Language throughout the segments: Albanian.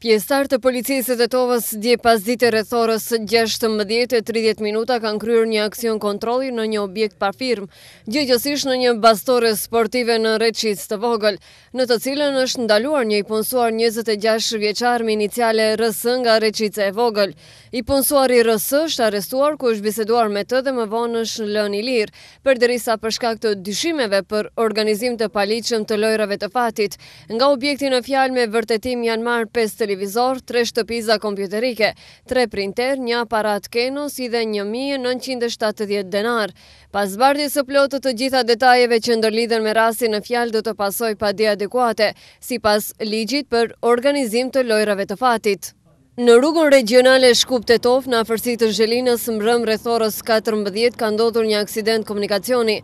Pjesëtar të policisë të Tovës dje pas ditë rethorës 16:30 minuta kanë kryer një aksion kontrolli në një objekt pa firmë, gjithësisht në një bastore sportive në Reçit të vogël, në të cilën është ndaluar një i punësuar 26 vjeçar me iniciale RS nga Reçica e vogël. I punësuari RS është arrestuar ku është biseduar me të dhe më vonë është lënë i lirë, përderisa për shkak të dyshimeve për organizim të paligjshëm të lojrave të fatit, nga objekti në fjalë me vërtetim janë marrë televizor, 3 shtëpiza kompjuterike, 3 printer, një aparat keno, si dhe 1.970 denar. Pas bardje së plotë të gjitha detajeve që ndërlidhen me rasi në fjalë dhe të pasoj pa di adekuate, si pas ligjit për organizim të lojrave të fatit. Në rrugën regionale Shkup Tetov, në afërsi të Zhelinës, mbrëm rrethorës 14, ka ndodhur një aksident komunikacioni,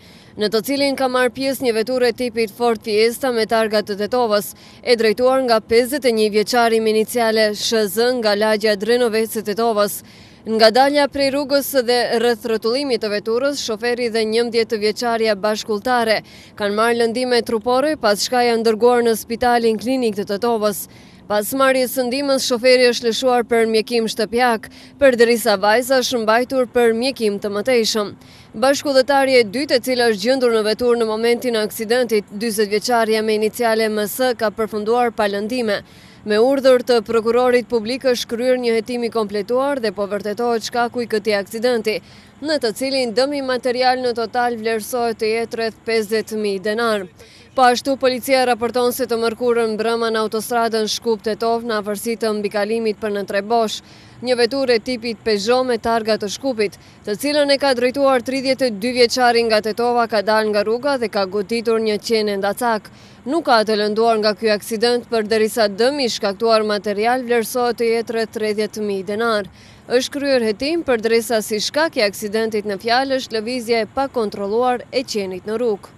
në të cilin ka marë pjesë një e tipit Ford Fiesta me targat të Tetovës, e drejtuar nga 51 vjeqari me iniciale Shëzën nga lagja Drenovecë të Tetovës. Nga dalja prej rrugës dhe rëthrëtulimi të veturës, shoferi dhe njëmdjet të vjeqarja bashkultare kanë marë lëndime trupore pas shka janë ndërgorë në spitalin klinik të të tovës. Pas marri e sëndimës, shoferi është lëshuar për mjekim shtëpjak, për dërisa vajza është mbajtur për mjekim të mëtejshëm. Bashku dhe dytë e cilë është gjëndur në vetur në momentin aksidentit, 20 vjeqarja me iniciale mësë ka përfunduar palëndime. Me urdhër të prokurorit publik është kryrë një jetimi kompletuar dhe po vërtetohet shkaku i këti aksidenti, në të cilin dëmi material në total vlerësojt të jetë rreth 50.000 denar. Po ashtu, policia raporton se të mërkurën brëma në autostradën Shkup të Tov në afërsit të mbikalimit për në Trebosh, një e tipit Peugeot me targa të Shkupit, të cilën e ka drejtuar 32 vjeqari nga Tetova ka dal nga rruga dhe ka goditur një qenë nda cak. Nuk ka të lënduar nga kjo aksident për derisa dëmi shkaktuar material vlerësot të jetre 30.000 denar. është kryer hetim për derisa si shkak i aksidentit në fjallë është lëvizje pa kontroluar e qenit në rrugë.